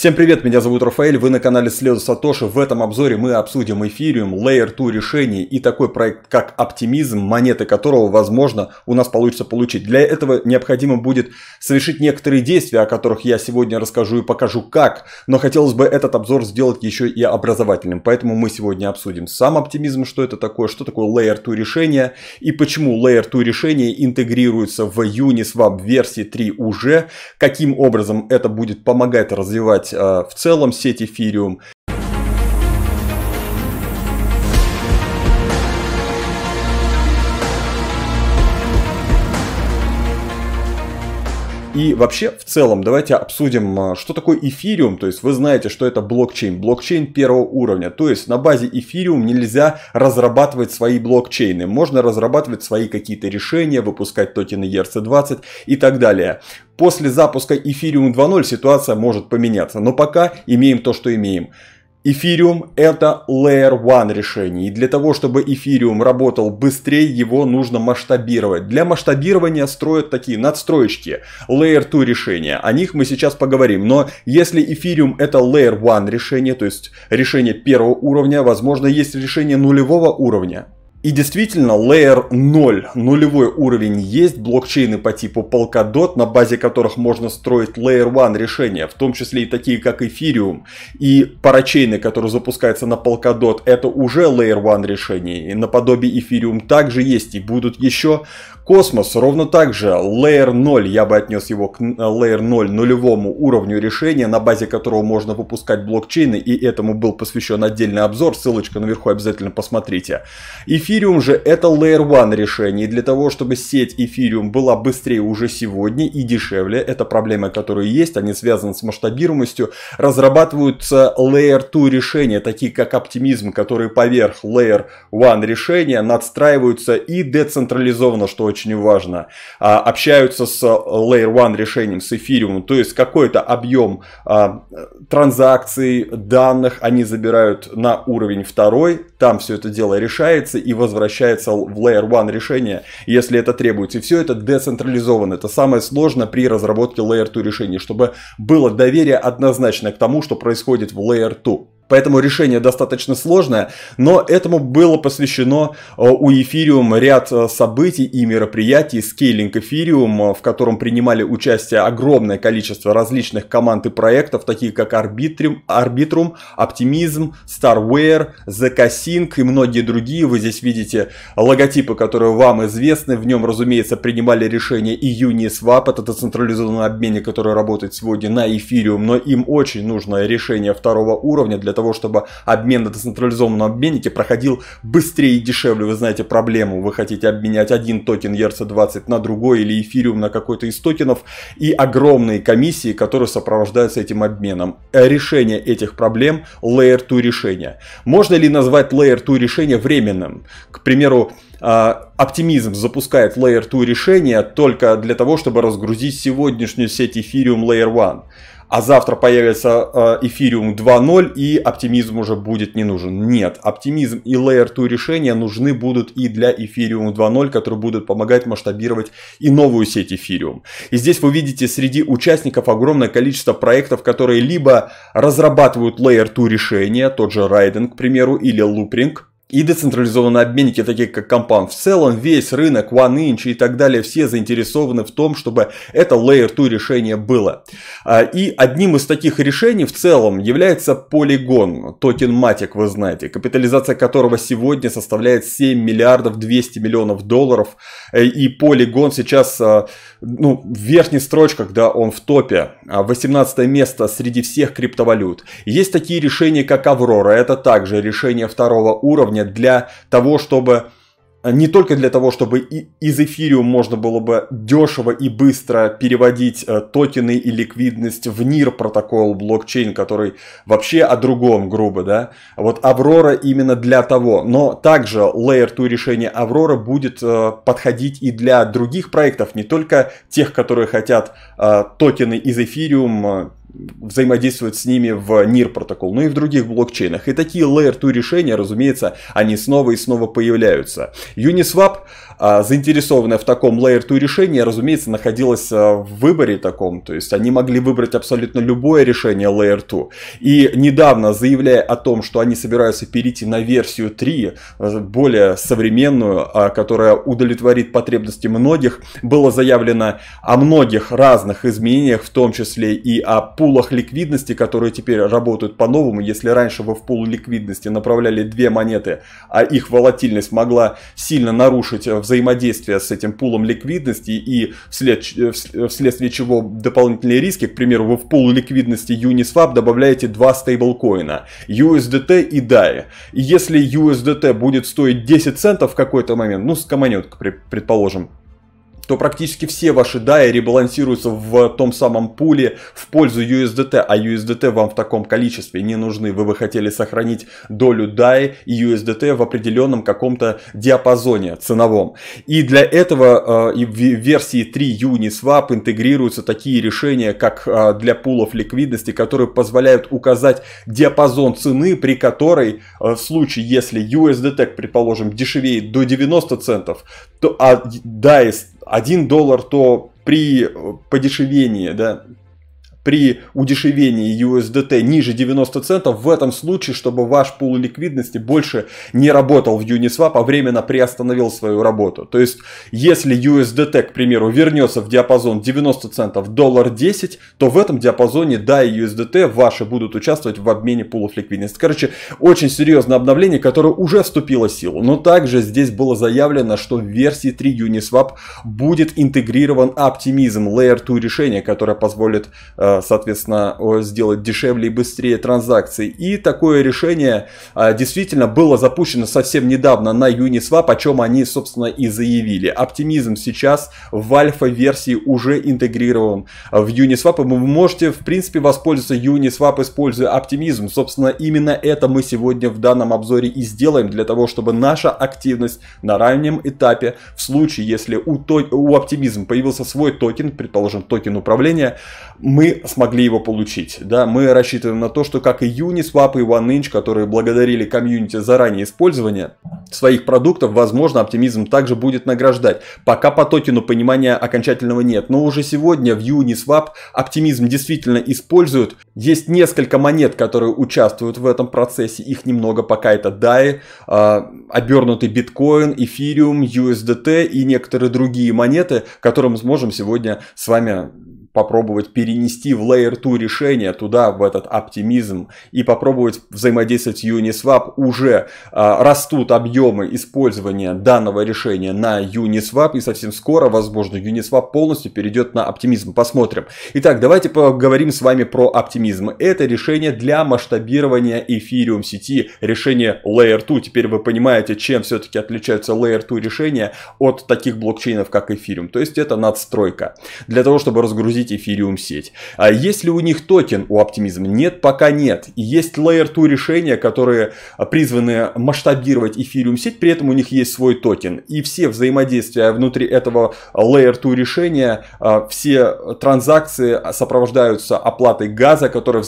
Всем привет, меня зовут Рафаэль, вы на канале Следу Сатоши. В этом обзоре мы обсудим эфириум, Layer 2 решений и такой проект, как Оптимизм, монеты которого, возможно, у нас получится получить. Для этого необходимо будет совершить некоторые действия, о которых я сегодня расскажу и покажу как, но хотелось бы этот обзор сделать еще и образовательным. Поэтому мы сегодня обсудим сам оптимизм, что это такое, что такое Layer 2 решение и почему Layer 2 решение интегрируется в Uniswap версии 3 уже, каким образом это будет помогать развивать развивать э, в целом сеть Ethereum. И вообще, в целом, давайте обсудим, а, что такое эфириум. То есть вы знаете, что это блокчейн. Блокчейн первого уровня. То есть на базе эфириум нельзя разрабатывать свои блокчейны. Можно разрабатывать свои какие-то решения, выпускать токены ERC20 и так далее. После запуска эфириум 2.0 ситуация может поменяться. Но пока имеем то, что имеем. Эфириум это Layer one решение, и для того, чтобы эфириум работал быстрее, его нужно масштабировать. Для масштабирования строят такие надстроечки, Layer 2 решения, о них мы сейчас поговорим. Но если эфириум это Layer one решение, то есть решение первого уровня, возможно есть решение нулевого уровня. И действительно, Layer 0, нулевой уровень есть, блокчейны по типу Polkadot, на базе которых можно строить Layer 1 решения, в том числе и такие, как Ethereum, и парачейны, которые запускаются на Polkadot, это уже Layer 1 решения, и наподобие Ethereum также есть, и будут еще космос ровно так же. Layer 0, я бы отнес его к э, Layer 0, нулевому уровню решения, на базе которого можно выпускать блокчейны, и этому был посвящен отдельный обзор, ссылочка наверху обязательно посмотрите. Эфириум же это Layer 1 решение, и для того, чтобы сеть эфириум была быстрее уже сегодня и дешевле, это проблемы, которые есть, они связаны с масштабируемостью, разрабатываются Layer 2 решения, такие как оптимизм, которые поверх Layer 1 решения надстраиваются и децентрализованно, что очень очень важно, а, общаются с э, Layer One решением, с эфириумом, то есть какой-то объем а, транзакций, данных они забирают на уровень второй, там все это дело решается и возвращается в Layer One решение, если это требуется. И все это децентрализовано. Это самое сложное при разработке Layer 2 решения, чтобы было доверие однозначно к тому, что происходит в Layer 2. Поэтому решение достаточно сложное, но этому было посвящено э, у Эфириум ряд э, событий и мероприятий, скейлинг Эфириум, в котором принимали участие огромное количество различных команд и проектов, такие как Arbitrum, Optimism, Starware, The Casing и многие другие. Вы здесь видите логотипы, которые вам известны. В нем, разумеется, принимали решение и Uniswap, это централизованный обменник, который работает сегодня на Эфириум, но им очень нужно решение второго уровня для того, того, чтобы обмен на децентрализованном обменнике проходил быстрее и дешевле. Вы знаете проблему, вы хотите обменять один токен ERC20 на другой или эфириум на какой-то из токенов и огромные комиссии, которые сопровождаются этим обменом. Э, решение этих проблем Layer 2 решение. Можно ли назвать Layer 2 решение временным? К примеру, а, оптимизм запускает Layer 2 решение только для того, чтобы разгрузить сегодняшнюю сеть Ethereum Layer 1 а завтра появится э, эфириум 2.0 и оптимизм уже будет не нужен. Нет, оптимизм и Layer 2 решения нужны будут и для эфириум 2.0, которые будут помогать масштабировать и новую сеть эфириум. И здесь вы видите среди участников огромное количество проектов, которые либо разрабатывают Layer 2 решения, тот же Raiden, к примеру, или Loopring, и децентрализованные обменники, такие как Compound. В целом весь рынок, OneInch и так далее, все заинтересованы в том, чтобы это Layer 2 решение было. А, и одним из таких решений в целом является Polygon, токен Matic, вы знаете, капитализация которого сегодня составляет 7 миллиардов 200 миллионов долларов. Э, и Polygon сейчас а, ну, в верхних строчках, да, он в топе. 18 а, место среди всех криптовалют. Есть такие решения, как Aurora. это также решение второго уровня, требования для того, чтобы э, не только для того, чтобы из эфириум можно было бы дешево и быстро переводить э, токены и ликвидность в НИР протокол блокчейн, который вообще о другом, грубо, да. Вот Аврора именно для того. Но также Layer 2 решение Аврора будет э, подходить и для других проектов, не только тех, которые хотят токены из эфириума взаимодействовать с ними в NIR протокол, но и в других блокчейнах. И такие Layer 2 решения, разумеется, они снова и снова появляются. Uniswap а, заинтересованная в таком Layer 2 решении, разумеется, находилась а, в выборе таком. То есть они могли выбрать абсолютно любое решение Layer 2. И недавно, заявляя о том, что они собираются перейти на версию 3, а, более современную, которая удовлетворит потребности многих, было заявлено о многих разных изменениях, в том числе и о пулах ликвидности, которые теперь работают по-новому. Если раньше вы в пул ликвидности направляли две монеты, а их волатильность могла сильно нарушить э, взаимодействия с этим пулом ликвидности и вслед, э, э, вследствие чего дополнительные риски, к примеру, вы в пул ликвидности Uniswap добавляете два стейблкоина, USDT и DAI. И если USDT будет стоить 10 центов в какой-то момент, ну, скоманет, предположим, то практически все ваши DAI ребалансируются в том самом пуле в пользу USDT, а USDT вам в таком количестве не нужны. Вы бы хотели сохранить долю DAI и USDT в определенном каком-то диапазоне ценовом. И для этого э, в версии 3 Uniswap интегрируются такие решения, как э, для пулов ликвидности, которые позволяют указать диапазон цены, при которой э, в случае, если USDT, предположим, дешевеет до 90 центов, то, а DAI 1 доллар, то при подешевении, да, при удешевении USDT ниже 90 центов, в этом случае, чтобы ваш пул ликвидности больше не работал в Uniswap, а временно приостановил свою работу. То есть, если USDT, к примеру, вернется в диапазон 90 центов доллар 10, то в этом диапазоне DAI и USDT ваши будут участвовать в обмене пулов ликвидности. Короче, очень серьезное обновление, которое уже вступило в силу. Но также здесь было заявлено, что в версии 3 Uniswap будет интегрирован оптимизм Layer 2 решения, которое позволит э, Э, соответственно, сделать дешевле и быстрее транзакции. И такое решение э, действительно было запущено совсем недавно на Uniswap, о чем они, собственно, и заявили. Оптимизм сейчас в альфа-версии уже интегрирован в Uniswap, и вы можете, в принципе, воспользоваться Uniswap, используя оптимизм. Собственно, именно это мы сегодня в данном обзоре и сделаем для того, чтобы наша активность на раннем этапе, в случае, если у, то, у оптимизм появился свой токен, предположим, токен управления, мы смогли его получить. Да, мы рассчитываем на то, что как и Uniswap и OneInch, которые благодарили комьюнити за ранее использование своих продуктов, возможно, оптимизм также будет награждать. Пока по токену понимания окончательного нет, но уже сегодня в Uniswap оптимизм действительно используют. Есть несколько монет, которые участвуют в этом процессе, их немного пока это DAI, а, обернутый биткоин, эфириум, USDT и некоторые другие монеты, которые мы сможем сегодня с вами попробовать перенести в Layer 2 решение туда, в этот оптимизм, и попробовать взаимодействовать с Uniswap, уже а, растут объемы использования данного решения на Uniswap, и совсем скоро, возможно, Uniswap полностью перейдет на оптимизм. Посмотрим. Итак, давайте поговорим с вами про оптимизм. Это решение для масштабирования эфириум сети, решение Layer 2. Теперь вы понимаете, чем все-таки отличаются Layer 2 решения от таких блокчейнов, как эфириум. То есть это надстройка. Для того, чтобы разгрузить загрузить эфириум сеть. А есть ли у них токен у оптимизма? Нет, пока нет. есть Layer 2 решения, которые призваны масштабировать эфириум сеть, при этом у них есть свой токен. И все взаимодействия внутри этого Layer 2 решения, а, все транзакции сопровождаются оплатой газа, который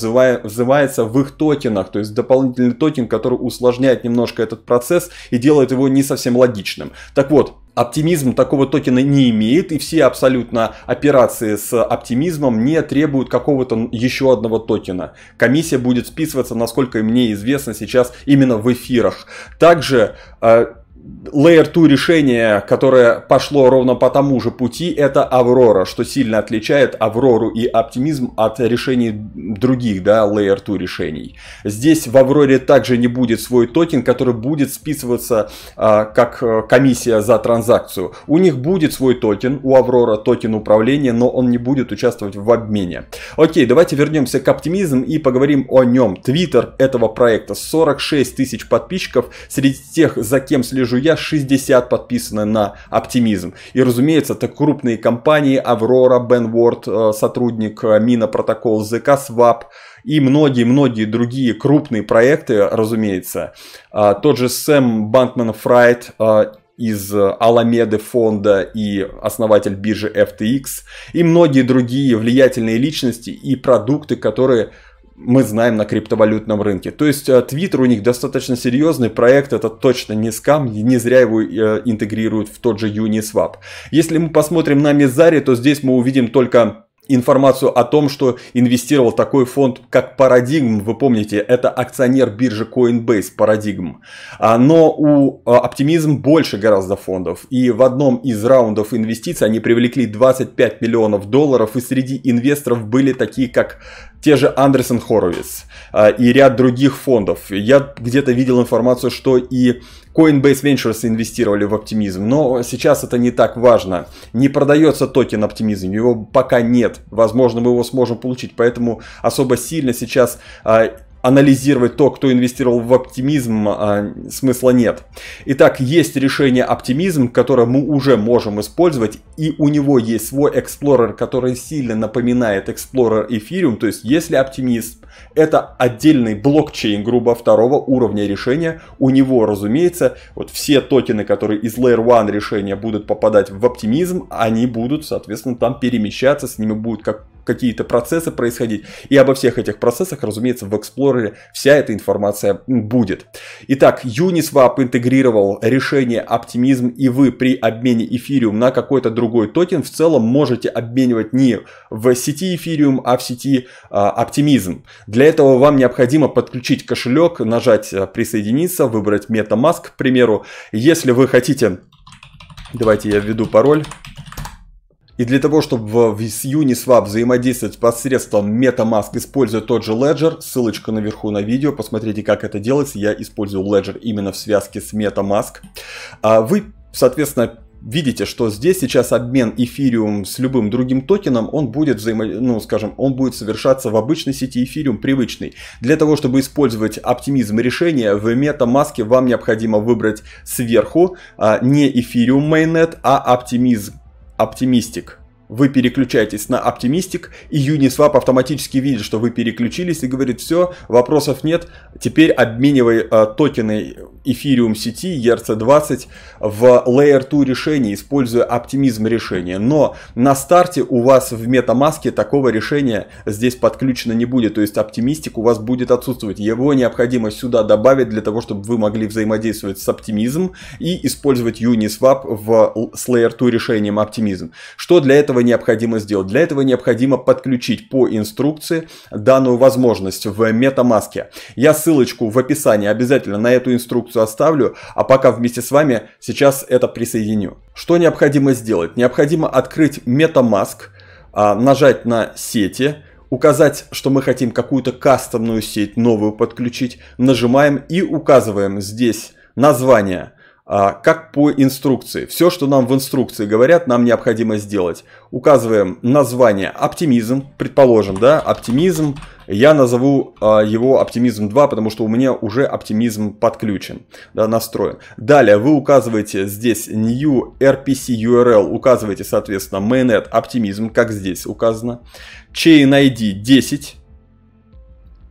взывается в их токенах. То есть дополнительный токен, который усложняет немножко этот процесс и делает его не совсем логичным. Так вот, Оптимизм такого токена не имеет, и все абсолютно операции с оптимизмом не требуют какого-то еще одного токена. Комиссия будет списываться, насколько мне известно сейчас, именно в эфирах. Также а, Layer 2 решение, которое пошло ровно по тому же пути, это Аврора, что сильно отличает Аврору и оптимизм от решений других, да, Layer 2 решений. Здесь в Авроре также не будет свой токен, который будет списываться а, как э, комиссия за транзакцию. У них будет свой токен, у Аврора токен управления, но он не будет участвовать в обмене. Окей, давайте вернемся к оптимизм и поговорим о нем. Твиттер этого проекта 46 тысяч подписчиков, среди тех, за кем слежу вижу я 60 подписаны на оптимизм. И разумеется, это крупные компании Аврора, Бен Бенворд, э, сотрудник э, Мина Протокол, ЗК Свап и многие-многие другие крупные проекты, разумеется. А, тот же Сэм Банкман Фрайт э, из Аламеды фонда и основатель биржи FTX и многие другие влиятельные личности и продукты, которые мы знаем на криптовалютном рынке. То есть Twitter э, у них достаточно серьезный проект, это точно не скам, не зря его э, интегрируют в тот же Uniswap. Если мы посмотрим на Мизари, то здесь мы увидим только информацию о том, что инвестировал такой фонд, как Paradigm, вы помните, это акционер биржи Coinbase Paradigm. А, но у Optimism а, больше гораздо фондов, и в одном из раундов инвестиций они привлекли 25 миллионов долларов, и среди инвесторов были такие, как те же Андерсон Хоровиц а, и ряд других фондов. Я где-то видел информацию, что и Coinbase Ventures инвестировали в оптимизм, но сейчас это не так важно. Не продается токен оптимизм, его пока нет нет, возможно, мы его сможем получить. Поэтому особо сильно сейчас а, анализировать то, кто инвестировал в оптимизм, а, смысла нет. Итак, есть решение оптимизм, которое мы уже можем использовать, и у него есть свой эксплорер, который сильно напоминает эксплорер эфириум, то есть если оптимист это отдельный блокчейн, грубо, второго уровня решения. У него, разумеется, вот все токены, которые из Layer 1 решения будут попадать в оптимизм, они будут, соответственно, там перемещаться, с ними будет как какие-то процессы происходить. И обо всех этих процессах, разумеется, в Explorer вся эта информация будет. Итак, Uniswap интегрировал решение оптимизм, и вы при обмене эфириум на какой-то другой токен в целом можете обменивать не в сети эфириум, а в сети а, оптимизм. Для этого вам необходимо подключить кошелек, нажать э, присоединиться, выбрать MetaMask, к примеру. Если вы хотите, давайте я введу пароль и для того, чтобы в Uniswap взаимодействовать посредством MetaMask, используя тот же Ledger, ссылочка наверху на видео, посмотрите, как это делается. Я использую Ledger именно в связке с MetaMask. А вы, соответственно, видите, что здесь сейчас обмен эфириум с любым другим токеном, он будет, взаимо... ну, скажем, он будет совершаться в обычной сети эфириум, привычной. Для того, чтобы использовать оптимизм решения, в MetaMask вам необходимо выбрать сверху а, не эфириум Mainnet, а оптимизм Оптимистик. Вы переключаетесь на оптимистик, и Uniswap автоматически видит, что вы переключились и говорит, все, вопросов нет, теперь обменивай э, токены эфириум сети ERC20 в Layer 2 решении, используя оптимизм решения. Но на старте у вас в MetaMask такого решения здесь подключено не будет, то есть оптимистик у вас будет отсутствовать. Его необходимо сюда добавить для того, чтобы вы могли взаимодействовать с оптимизм и использовать Uniswap в, с Layer 2 решением оптимизм. Что для этого необходимо сделать? Для этого необходимо подключить по инструкции данную возможность в MetaMask. Я ссылочку в описании обязательно на эту инструкцию инструкцию оставлю, а пока вместе с вами сейчас это присоединю. Что необходимо сделать? Необходимо открыть MetaMask, а, нажать на сети, указать, что мы хотим какую-то кастомную сеть новую подключить, нажимаем и указываем здесь название, а, как по инструкции. Все, что нам в инструкции говорят, нам необходимо сделать. Указываем название оптимизм, предположим, да, оптимизм, я назову э, его оптимизм 2, потому что у меня уже оптимизм подключен, да, настроен. Далее вы указываете здесь new RPC URL, указываете, соответственно, mainnet оптимизм, как здесь указано. Chain ID 10,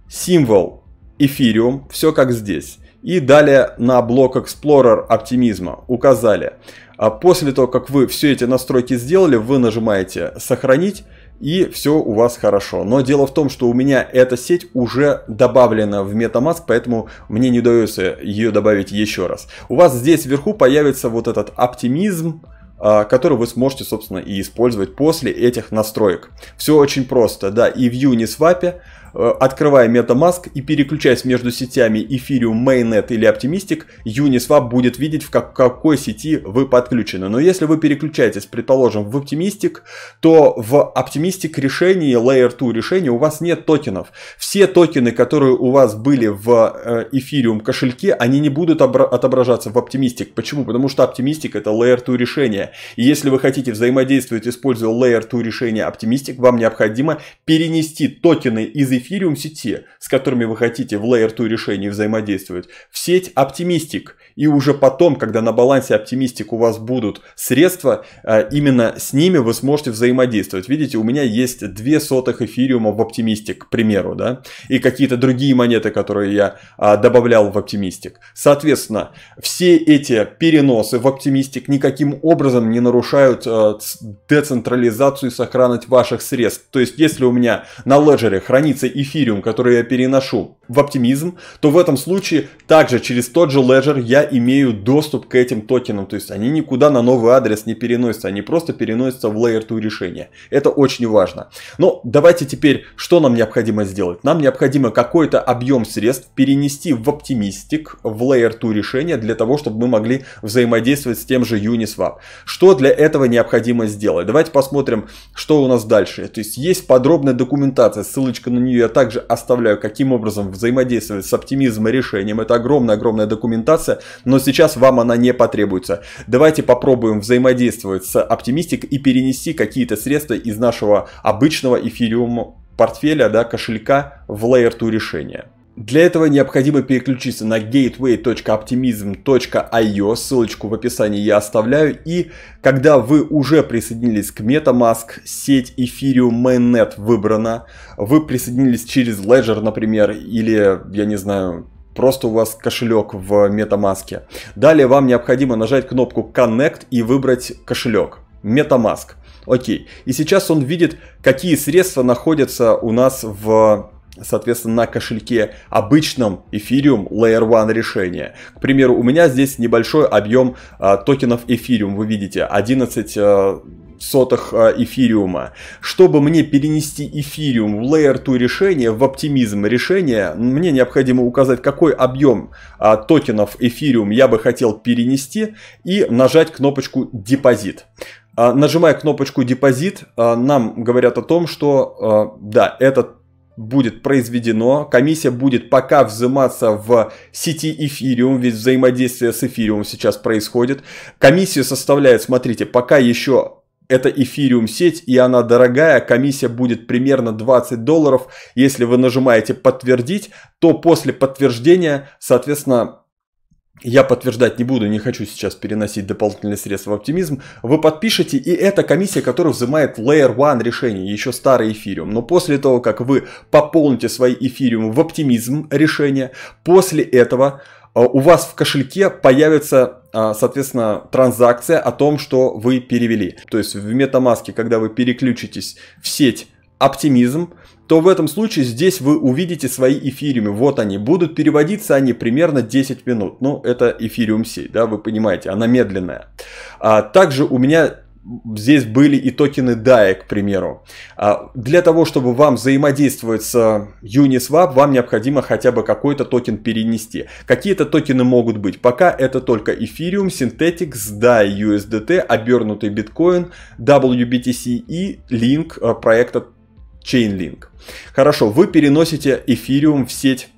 символ эфириум, все как здесь. И далее на блок Explorer оптимизма указали. А после того, как вы все эти настройки сделали, вы нажимаете «Сохранить», и все у вас хорошо. Но дело в том, что у меня эта сеть уже добавлена в MetaMask, поэтому мне не удается ее добавить еще раз. У вас здесь вверху появится вот этот оптимизм, а, который вы сможете, собственно, и использовать после этих настроек. Все очень просто, да, и в Uniswap Э, открывая MetaMask и переключаясь между сетями Ethereum, Mainnet или Optimistic, Uniswap будет видеть, в как какой сети вы подключены. Но если вы переключаетесь, предположим, в Optimistic, то в Optimistic решении, Layer 2 решении у вас нет токенов. Все токены, которые у вас были в э, Ethereum кошельке, они не будут отображаться в Optimistic. Почему? Потому что Optimistic это Layer 2 решение. И если вы хотите взаимодействовать, используя Layer 2 решение Optimistic, вам необходимо перенести токены из Ethereum Ethereum сети, с которыми вы хотите в Layer 2 решении взаимодействовать, в сеть Optimistic. И уже потом, когда на балансе Optimistic у вас будут средства, а, именно с ними вы сможете взаимодействовать. Видите, у меня есть 2 сотых эфириума в Optimistic, к примеру, да, и какие-то другие монеты, которые я а, добавлял в Optimistic. Соответственно, все эти переносы в Optimistic никаким образом не нарушают а, децентрализацию и сохранность ваших средств. То есть, если у меня на леджере хранится эфириум, который я переношу в оптимизм, то в этом случае также через тот же Ledger я имею доступ к этим токенам. То есть они никуда на новый адрес не переносятся, они просто переносятся в Layer 2 решение. Это очень важно. Но давайте теперь, что нам необходимо сделать? Нам необходимо какой-то объем средств перенести в Optimistic, в Layer 2 решение, для того, чтобы мы могли взаимодействовать с тем же Uniswap. Что для этого необходимо сделать? Давайте посмотрим, что у нас дальше. То есть есть подробная документация, ссылочка на нее я также оставляю, каким образом взаимодействовать с оптимизмом и решением. Это огромная-огромная документация, но сейчас вам она не потребуется. Давайте попробуем взаимодействовать с оптимистик и перенести какие-то средства из нашего обычного эфириума портфеля, да, кошелька в Layer 2 решение. Для этого необходимо переключиться на gateway.optimism.io, ссылочку в описании я оставляю, и когда вы уже присоединились к MetaMask, сеть Ethereum Mainnet выбрана, вы присоединились через Ledger, например, или, я не знаю, просто у вас кошелек в MetaMask. Далее вам необходимо нажать кнопку Connect и выбрать кошелек MetaMask. Окей. И сейчас он видит, какие средства находятся у нас в соответственно, на кошельке обычном Ethereum Layer 1 решение. К примеру, у меня здесь небольшой объем а, токенов Ethereum, вы видите, 11 а, сотых а, эфириума. Чтобы мне перенести эфириум в Layer 2 решение, в оптимизм решение, мне необходимо указать, какой объем а, токенов эфириум я бы хотел перенести и нажать кнопочку «Депозит». А, нажимая кнопочку «Депозит», а, нам говорят о том, что да, этот будет произведено, комиссия будет пока взиматься в сети эфириум, ведь взаимодействие с эфириумом сейчас происходит. Комиссию составляет, смотрите, пока еще это эфириум сеть и она дорогая, комиссия будет примерно 20 долларов. Если вы нажимаете подтвердить, то после подтверждения, соответственно, я подтверждать не буду, не хочу сейчас переносить дополнительные средства в оптимизм, вы подпишете, и это комиссия, которая взимает Layer 1 решение, еще старый эфириум. Но после того, как вы пополните свои эфириум в оптимизм решение, после этого а, у вас в кошельке появится, а, соответственно, транзакция о том, что вы перевели. То есть в MetaMask, когда вы переключитесь в сеть оптимизм, то в этом случае здесь вы увидите свои эфириумы. Вот они. Будут переводиться они примерно 10 минут. Ну, это эфириум сей, да, вы понимаете, она медленная. А также у меня здесь были и токены DAI, к примеру. А для того, чтобы вам взаимодействовать с Uniswap, вам необходимо хотя бы какой-то токен перенести. Какие-то токены могут быть. Пока это только Ethereum, Synthetics, DAI, USDT, обернутый биткоин, WBTC и линк э, проекта Chainlink. Хорошо, вы переносите эфириум в сеть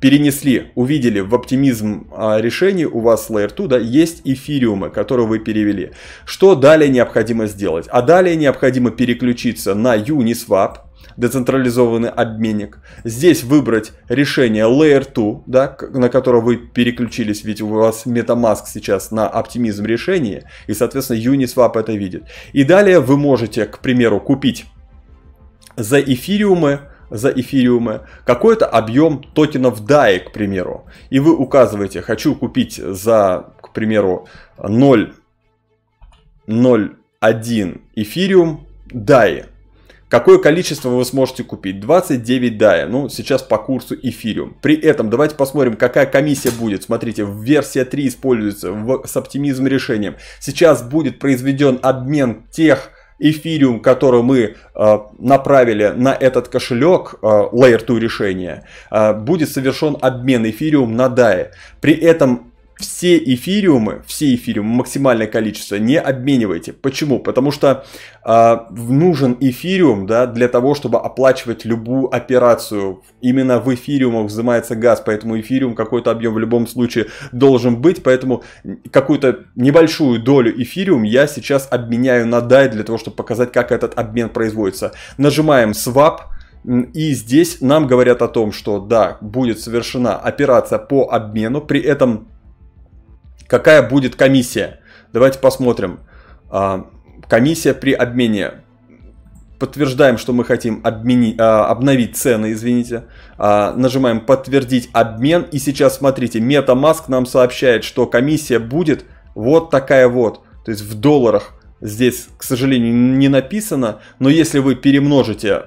перенесли, увидели в оптимизм а, решений у вас Layer 2, да, есть эфириумы, которые вы перевели. Что далее необходимо сделать? А далее необходимо переключиться на Uniswap, децентрализованный обменник. Здесь выбрать решение Layer 2, да, на которое вы переключились, ведь у вас MetaMask сейчас на оптимизм решении, и, соответственно, Uniswap это видит. И далее вы можете, к примеру, купить за эфириумы, за эфириумы какой-то объем токенов DAI, к примеру, и вы указываете, хочу купить за, к примеру, 0.01 эфириум DAI. Какое количество вы сможете купить? 29 DAI, ну сейчас по курсу эфириум. При этом давайте посмотрим, какая комиссия будет. Смотрите, версия 3 используется в, с оптимизм решением. Сейчас будет произведен обмен тех эфириум, который мы э, направили на этот кошелек э, Layer 2 решения, э, будет совершен обмен эфириум на DAI. При этом все эфириумы, все эфириумы, максимальное количество не обменивайте. Почему? Потому что э, нужен эфириум да, для того, чтобы оплачивать любую операцию. Именно в эфириумах взимается газ, поэтому эфириум какой-то объем в любом случае должен быть. Поэтому какую-то небольшую долю эфириум я сейчас обменяю на DAI для того, чтобы показать, как этот обмен производится. Нажимаем Swap. И здесь нам говорят о том, что да, будет совершена операция по обмену, при этом Какая будет комиссия? Давайте посмотрим. А, комиссия при обмене. Подтверждаем, что мы хотим обмени... А, обновить цены, извините. А, нажимаем подтвердить обмен. И сейчас смотрите, MetaMask нам сообщает, что комиссия будет вот такая вот. То есть в долларах здесь, к сожалению, не написано, но если вы перемножите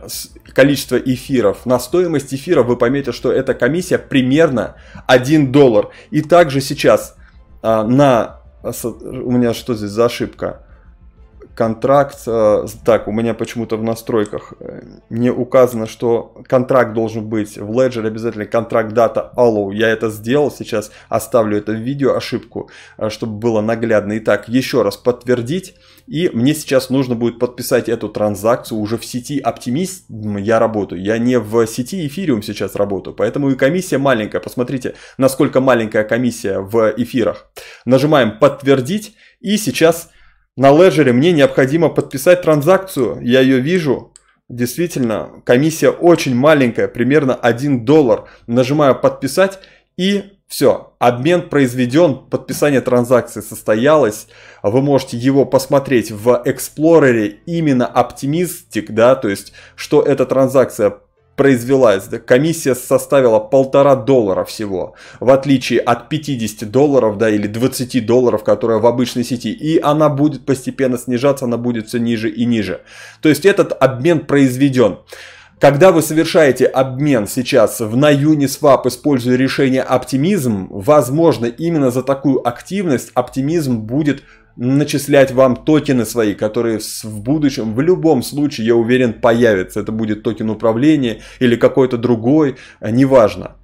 количество эфиров на стоимость эфира, вы поймете, что эта комиссия примерно 1 доллар. И также сейчас а, на... А, у меня что здесь за ошибка? контракт, э, так, у меня почему-то в настройках э, не указано, что контракт должен быть в Ledger, обязательно контракт дата allow, я это сделал, сейчас оставлю это в видео, ошибку, э, чтобы было наглядно. Итак, еще раз подтвердить, и мне сейчас нужно будет подписать эту транзакцию уже в сети Optimism я работаю, я не в сети Ethereum сейчас работаю, поэтому и комиссия маленькая, посмотрите, насколько маленькая комиссия в эфирах. Нажимаем подтвердить, и сейчас на леджере мне необходимо подписать транзакцию, я ее вижу, действительно, комиссия очень маленькая, примерно 1 доллар. Нажимаю подписать и все, обмен произведен, подписание транзакции состоялось. Вы можете его посмотреть в Explorer именно Optimistic, да, то есть, что эта транзакция произвела Комиссия составила полтора доллара всего, в отличие от 50 долларов да, или 20 долларов, которая в обычной сети. И она будет постепенно снижаться, она будет все ниже и ниже. То есть этот обмен произведен. Когда вы совершаете обмен сейчас в на Uniswap, используя решение оптимизм, возможно, именно за такую активность оптимизм будет начислять вам токены свои, которые в будущем, в любом случае, я уверен, появятся. Это будет токен управления или какой-то другой, э, неважно.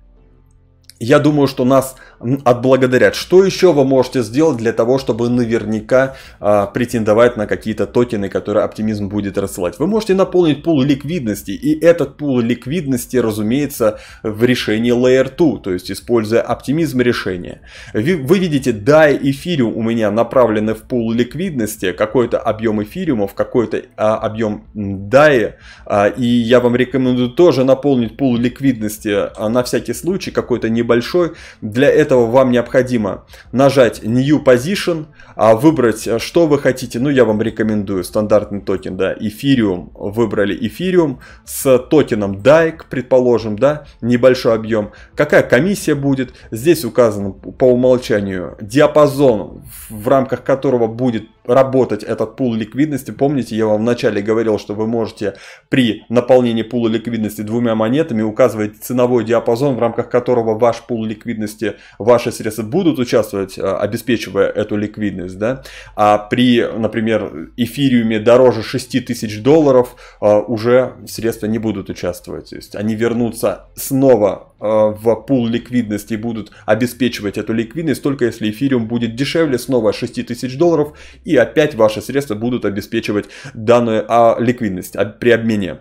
Я думаю, что нас отблагодарят. Что еще вы можете сделать для того, чтобы наверняка а, претендовать на какие-то токены, которые оптимизм будет рассылать? Вы можете наполнить пул ликвидности, и этот пул ликвидности, разумеется, в решении Layer 2, то есть используя оптимизм решения. Вы, вы видите, DAI эфириум у меня направлены в пул ликвидности, какой-то объем эфириумов, какой-то а, объем DAI, а, и я вам рекомендую тоже наполнить пул ликвидности а, на всякий случай, какой-то небольшой. Для этого этого вам необходимо нажать New Position, а, выбрать, э, что вы хотите. Ну, я вам рекомендую стандартный токен, да, эфириум. Выбрали эфириум с токеном DAIC, предположим, да, небольшой объем. Какая комиссия будет? Здесь указано по умолчанию диапазон, в рамках которого будет работать этот пул ликвидности. Помните, я вам вначале говорил, что вы можете при наполнении пула ликвидности двумя монетами указывать ценовой диапазон, в рамках которого ваш пул ликвидности, ваши средства будут участвовать, а, обеспечивая эту ликвидность. Да? А при, например, эфириуме дороже 6 тысяч долларов а, уже средства не будут участвовать. То есть они вернутся снова а, в пул ликвидности и будут обеспечивать эту ликвидность, только если эфириум будет дешевле, снова 6 тысяч долларов и опять ваши средства будут обеспечивать данную а, ликвидность а, при обмене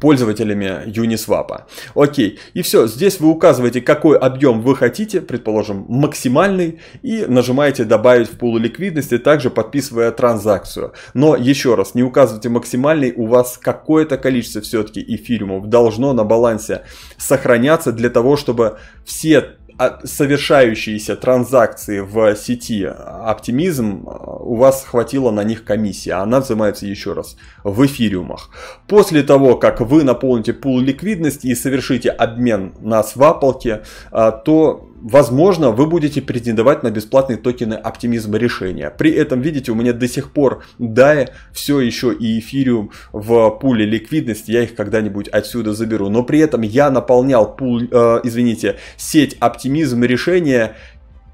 пользователями Uniswap. Окей, и все, здесь вы указываете, какой объем вы хотите, предположим, максимальный, и нажимаете «Добавить в пулу ликвидности», также подписывая транзакцию. Но еще раз, не указывайте максимальный, у вас какое-то количество все-таки эфириумов должно на балансе сохраняться для того, чтобы все а совершающиеся транзакции в сети оптимизм, э, у вас хватило на них комиссия а она взимается еще раз в эфириумах. После того, как вы наполните пул ликвидности и совершите обмен на свапалке, э, то возможно, вы будете претендовать на бесплатные токены оптимизма решения. При этом, видите, у меня до сих пор DAI, все еще и эфириум в пуле ликвидности, я их когда-нибудь отсюда заберу. Но при этом я наполнял пул, э, извините, сеть оптимизм решения,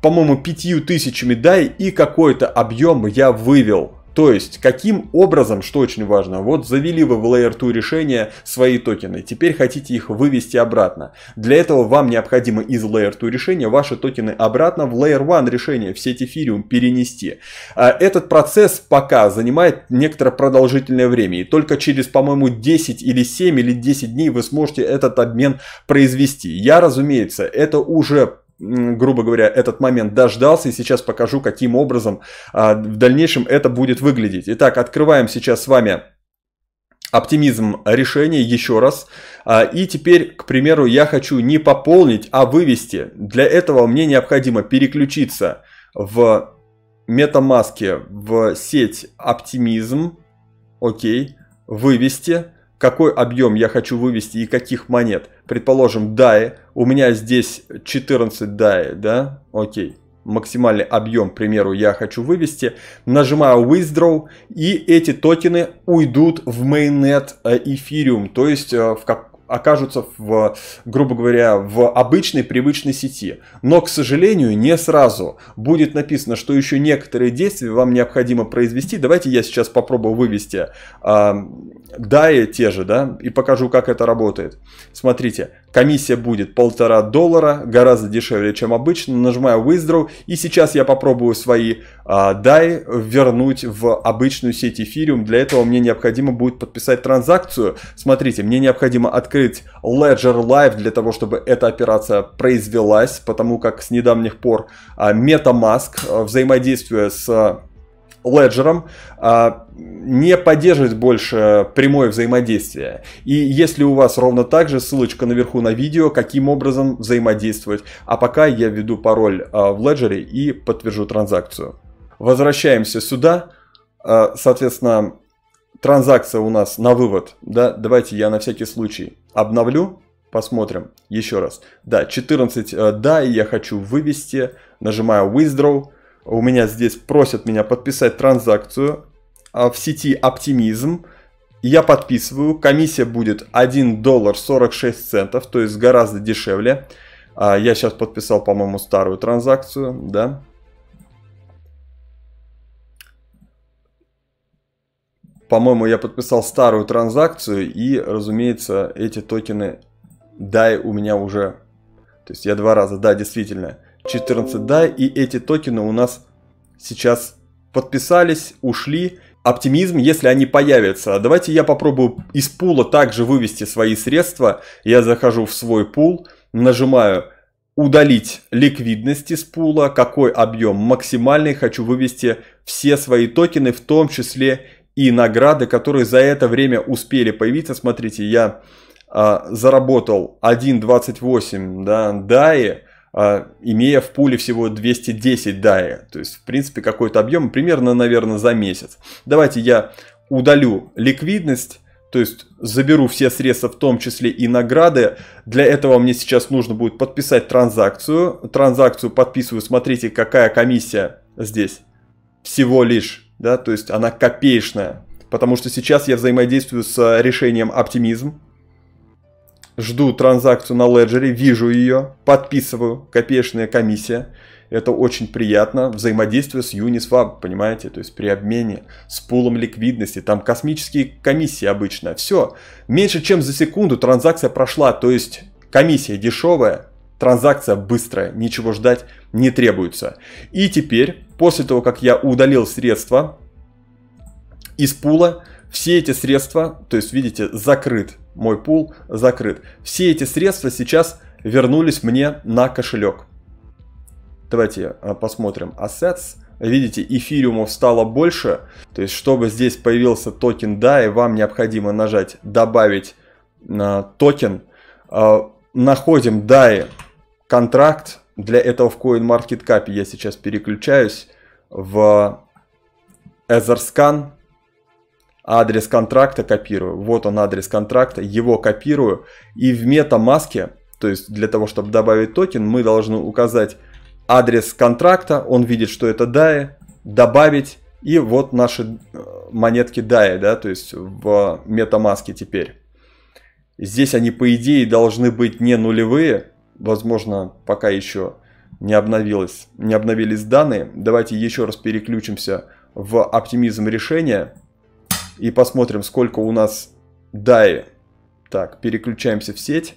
по-моему, пятью тысячами DAI и какой-то объем я вывел то есть, каким образом, что очень важно, вот завели вы в Layer 2 решение свои токены, теперь хотите их вывести обратно. Для этого вам необходимо из Layer 2 решения ваши токены обратно в Layer 1 решение, в сеть Ethereum перенести. А этот процесс пока занимает некоторое продолжительное время, и только через, по-моему, 10 или 7 или 10 дней вы сможете этот обмен произвести. Я, разумеется, это уже грубо говоря, этот момент дождался, и сейчас покажу, каким образом а, в дальнейшем это будет выглядеть. Итак, открываем сейчас с вами оптимизм решения еще раз. А, и теперь, к примеру, я хочу не пополнить, а вывести. Для этого мне необходимо переключиться в метамаске в сеть оптимизм, окей, вывести какой объем я хочу вывести и каких монет. Предположим, DAI, у меня здесь 14 DAI, да, окей. Максимальный объем, к примеру, я хочу вывести. Нажимаю Withdraw, и эти токены уйдут в Mainnet э, Ethereum, то есть э, в, как, окажутся, в, грубо говоря, в обычной привычной сети. Но, к сожалению, не сразу. Будет написано, что еще некоторые действия вам необходимо произвести. Давайте я сейчас попробую вывести э, DAI те же, да, и покажу, как это работает. Смотрите, Комиссия будет полтора доллара, гораздо дешевле, чем обычно. Нажимаю Withdraw, и сейчас я попробую свои а, DAI вернуть в обычную сеть Ethereum. Для этого мне необходимо будет подписать транзакцию. Смотрите, мне необходимо открыть Ledger Live для того, чтобы эта операция произвелась, потому как с недавних пор а, MetaMask, а, взаимодействие с Ledger а, не поддерживать больше прямое взаимодействие. И если у вас ровно так же, ссылочка наверху на видео, каким образом взаимодействовать. А пока я введу пароль а, в Ledger и подтвержу транзакцию. Возвращаемся сюда. А, соответственно, транзакция у нас на вывод. Да? Давайте я на всякий случай обновлю. Посмотрим еще раз. Да, 14 э, да, и я хочу вывести. Нажимаю Withdraw у меня здесь просят меня подписать транзакцию а, в сети Оптимизм. Я подписываю, комиссия будет 1 доллар 46 центов, то есть гораздо дешевле. А, я сейчас подписал, по-моему, старую транзакцию, да. По-моему, я подписал старую транзакцию, и, разумеется, эти токены дай у меня уже... То есть я два раза, да, действительно, 14 да, и эти токены у нас сейчас подписались, ушли. Оптимизм, если они появятся. Давайте я попробую из пула также вывести свои средства. Я захожу в свой пул, нажимаю удалить ликвидность из пула, какой объем максимальный, хочу вывести все свои токены, в том числе и награды, которые за это время успели появиться. Смотрите, я а, заработал 1.28 да, DAI, а, имея в пуле всего 210 дая, То есть, в принципе, какой-то объем примерно, наверное, за месяц. Давайте я удалю ликвидность, то есть заберу все средства, в том числе и награды. Для этого мне сейчас нужно будет подписать транзакцию. Транзакцию подписываю, смотрите, какая комиссия здесь. Всего лишь, да, то есть она копеечная. Потому что сейчас я взаимодействую с решением оптимизм, жду транзакцию на леджере, вижу ее, подписываю, копеечная комиссия. Это очень приятно, взаимодействие с Uniswap, понимаете, то есть при обмене с пулом ликвидности, там космические комиссии обычно, все. Меньше чем за секунду транзакция прошла, то есть комиссия дешевая, транзакция быстрая, ничего ждать не требуется. И теперь, после того, как я удалил средства из пула, все эти средства, то есть видите, закрыт мой пул закрыт. Все эти средства сейчас вернулись мне на кошелек. Давайте э, посмотрим Assets. Видите, эфириумов стало больше. То есть, чтобы здесь появился токен DAI, вам необходимо нажать «Добавить э, токен». Э, находим DAI контракт. Для этого в CoinMarketCap я сейчас переключаюсь в EtherScan адрес контракта копирую, вот он адрес контракта, его копирую, и в метамаске, то есть для того, чтобы добавить токен, мы должны указать адрес контракта, он видит, что это DAI, добавить, и вот наши э, монетки DAI, да, то есть в метамаске теперь. Здесь они, по идее, должны быть не нулевые, возможно, пока еще не, обновилось, не обновились данные. Давайте еще раз переключимся в оптимизм решения – и посмотрим, сколько у нас DAI. Так, переключаемся в сеть.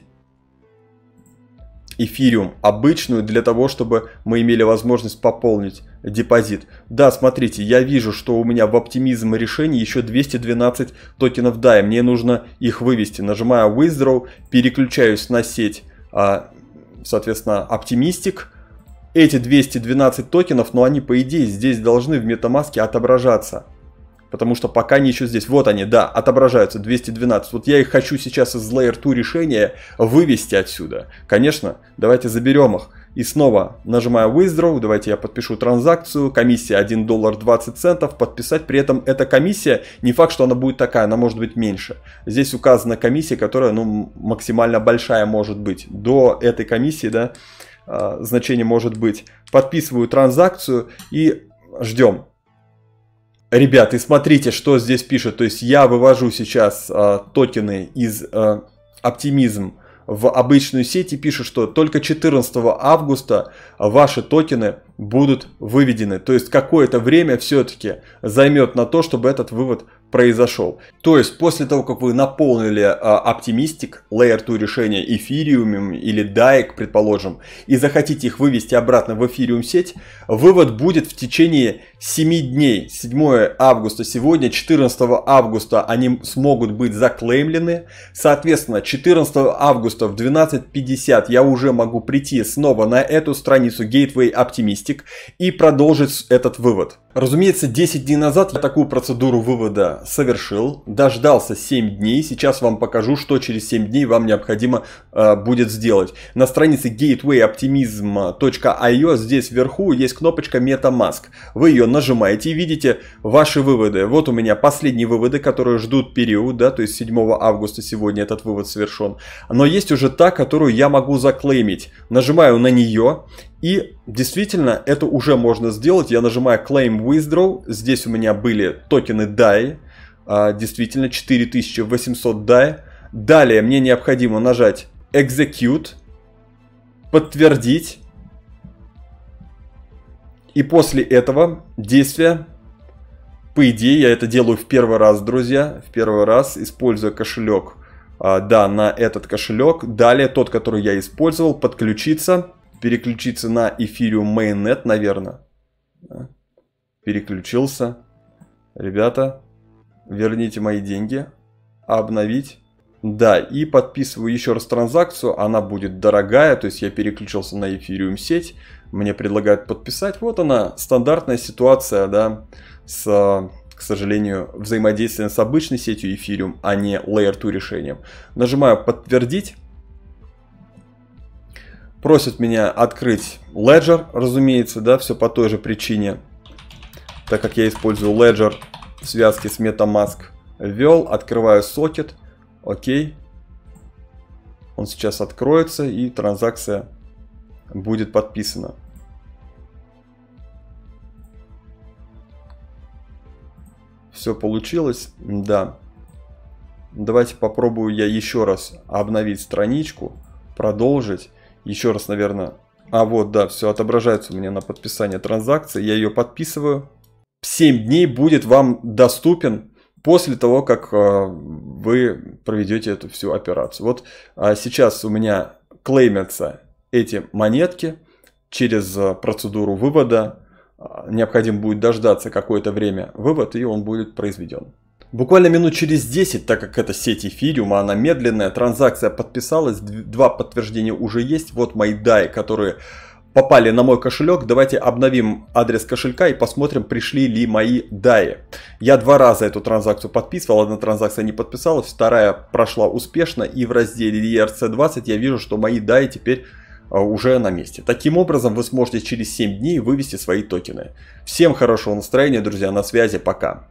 Эфириум обычную для того, чтобы мы имели возможность пополнить депозит. Да, смотрите, я вижу, что у меня в оптимизм решений еще 212 токенов DAI. Мне нужно их вывести. Нажимаю Withdraw, переключаюсь на сеть, а, соответственно, Оптимистик. Эти 212 токенов, но они по идее здесь должны в метамаске отображаться. Потому что пока они еще здесь. Вот они, да, отображаются 212. Вот я их хочу сейчас из Layer 2 решения вывести отсюда. Конечно, давайте заберем их. И снова нажимаю Withdraw, давайте я подпишу транзакцию, комиссия 1 доллар 20 центов, подписать, при этом эта комиссия, не факт, что она будет такая, она может быть меньше. Здесь указана комиссия, которая ну, максимально большая может быть. До этой комиссии, да, а, значение может быть. Подписываю транзакцию и ждем. Ребят, и смотрите, что здесь пишет. То есть я вывожу сейчас э, токены из э, оптимизм в обычную сеть и пишут, что только 14 августа ваши токены будут выведены. То есть какое-то время все-таки займет на то, чтобы этот вывод произошел. То есть после того, как вы наполнили оптимистик, а, Layer 2 решение эфириумом или DAEC, предположим, и захотите их вывести обратно в эфириум сеть, вывод будет в течение 7 дней. 7 августа сегодня, 14 августа они смогут быть заклеймлены. Соответственно, 14 августа в 12.50 я уже могу прийти снова на эту страницу Gateway Optimistic и продолжить этот вывод. Разумеется, 10 дней назад я такую процедуру вывода совершил, дождался 7 дней, сейчас вам покажу, что через 7 дней вам необходимо э, будет сделать. На странице gatewayoptimism.io здесь вверху есть кнопочка MetaMask. Вы ее нажимаете и видите ваши выводы. Вот у меня последние выводы, которые ждут период, да, то есть 7 августа сегодня этот вывод совершен. Но есть уже та, которую я могу заклеймить. Нажимаю на нее и действительно, это уже можно сделать. Я нажимаю Claim Withdraw. Здесь у меня были токены DAI. А, действительно, 4800 DAI. Далее мне необходимо нажать Execute. Подтвердить. И после этого действия по идее, я это делаю в первый раз, друзья, в первый раз, используя кошелек, а, да, на этот кошелек. Далее тот, который я использовал, подключиться переключиться на эфириум Mainnet, наверное. Переключился. Ребята, верните мои деньги. Обновить. Да, и подписываю еще раз транзакцию, она будет дорогая, то есть я переключился на эфириум сеть, мне предлагают подписать. Вот она, стандартная ситуация, да, с, к сожалению, взаимодействием с обычной сетью эфириум, а не Layer 2 решением. Нажимаю подтвердить, Просят меня открыть Ledger, разумеется, да, все по той же причине. Так как я использую Ledger в связке с MetaMask. Ввел, открываю сокет. Окей. Он сейчас откроется и транзакция будет подписана. Все получилось, да. Давайте попробую я еще раз обновить страничку, продолжить. Еще раз, наверное. А вот, да, все отображается у меня на подписание транзакции. Я ее подписываю. 7 дней будет вам доступен после того, как э, вы проведете эту всю операцию. Вот а, сейчас у меня клеймятся эти монетки через э, процедуру вывода. А, необходимо будет дождаться какое-то время вывод, и он будет произведен. Буквально минут через 10, так как это сеть эфириума, она медленная, транзакция подписалась, два подтверждения уже есть, вот мои DAI, которые попали на мой кошелек, давайте обновим адрес кошелька и посмотрим, пришли ли мои DAI. Я два раза эту транзакцию подписывал, одна транзакция не подписалась, вторая прошла успешно и в разделе ERC20 я вижу, что мои DAI теперь а, уже на месте. Таким образом, вы сможете через 7 дней вывести свои токены. Всем хорошего настроения, друзья, на связи, пока.